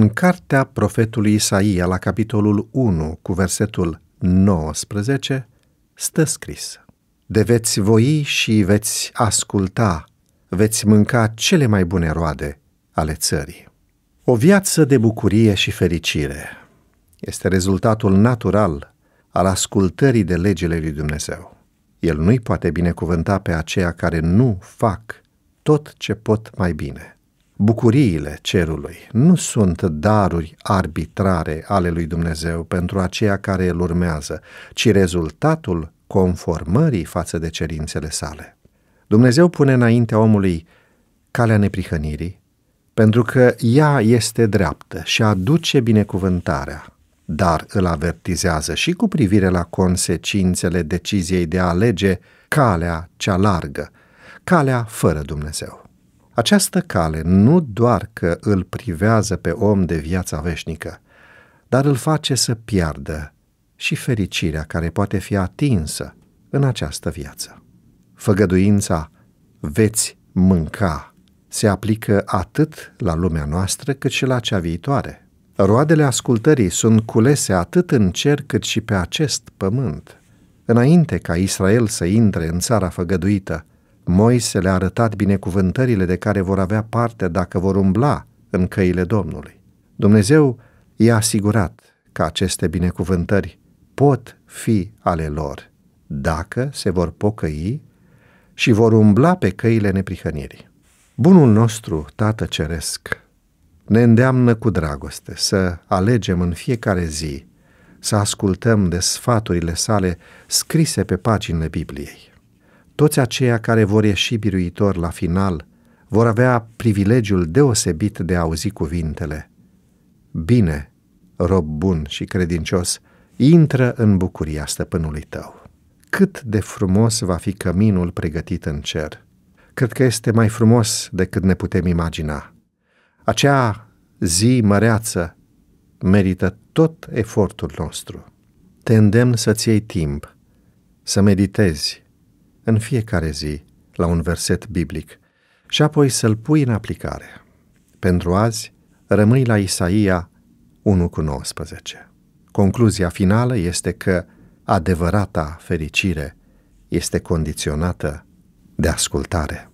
în cartea profetului Isaia, la capitolul 1, cu versetul 19, stă scris De veți voi și veți asculta, veți mânca cele mai bune roade ale țării. O viață de bucurie și fericire este rezultatul natural al ascultării de legile lui Dumnezeu. El nu-i poate binecuvânta pe aceia care nu fac tot ce pot mai bine – Bucuriile cerului nu sunt daruri arbitrare ale lui Dumnezeu pentru aceea care îl urmează, ci rezultatul conformării față de cerințele sale. Dumnezeu pune înaintea omului calea neprihănirii, pentru că ea este dreaptă și aduce binecuvântarea, dar îl avertizează și cu privire la consecințele deciziei de a alege calea cea largă, calea fără Dumnezeu. Această cale nu doar că îl privează pe om de viața veșnică, dar îl face să piardă și fericirea care poate fi atinsă în această viață. Făgăduința veți mânca se aplică atât la lumea noastră cât și la cea viitoare. Roadele ascultării sunt culese atât în cer cât și pe acest pământ. Înainte ca Israel să intre în țara făgăduită, Moise le-a arătat binecuvântările de care vor avea parte dacă vor umbla în căile Domnului. Dumnezeu i-a asigurat că aceste binecuvântări pot fi ale lor dacă se vor pocăi și vor umbla pe căile neprihănirii. Bunul nostru, Tată Ceresc, ne îndeamnă cu dragoste să alegem în fiecare zi să ascultăm de sfaturile sale scrise pe paginile Bibliei toți aceia care vor ieși biruitor la final vor avea privilegiul deosebit de a auzi cuvintele. Bine, rob bun și credincios, intră în bucuria stăpânului tău. Cât de frumos va fi căminul pregătit în cer! Cred că este mai frumos decât ne putem imagina. Acea zi măreață merită tot efortul nostru. Te îndemn să-ți iei timp, să meditezi, în fiecare zi la un verset biblic și apoi să-l pui în aplicare. Pentru azi, rămâi la Isaia 1 cu 19. Concluzia finală este că adevărata fericire este condiționată de ascultare.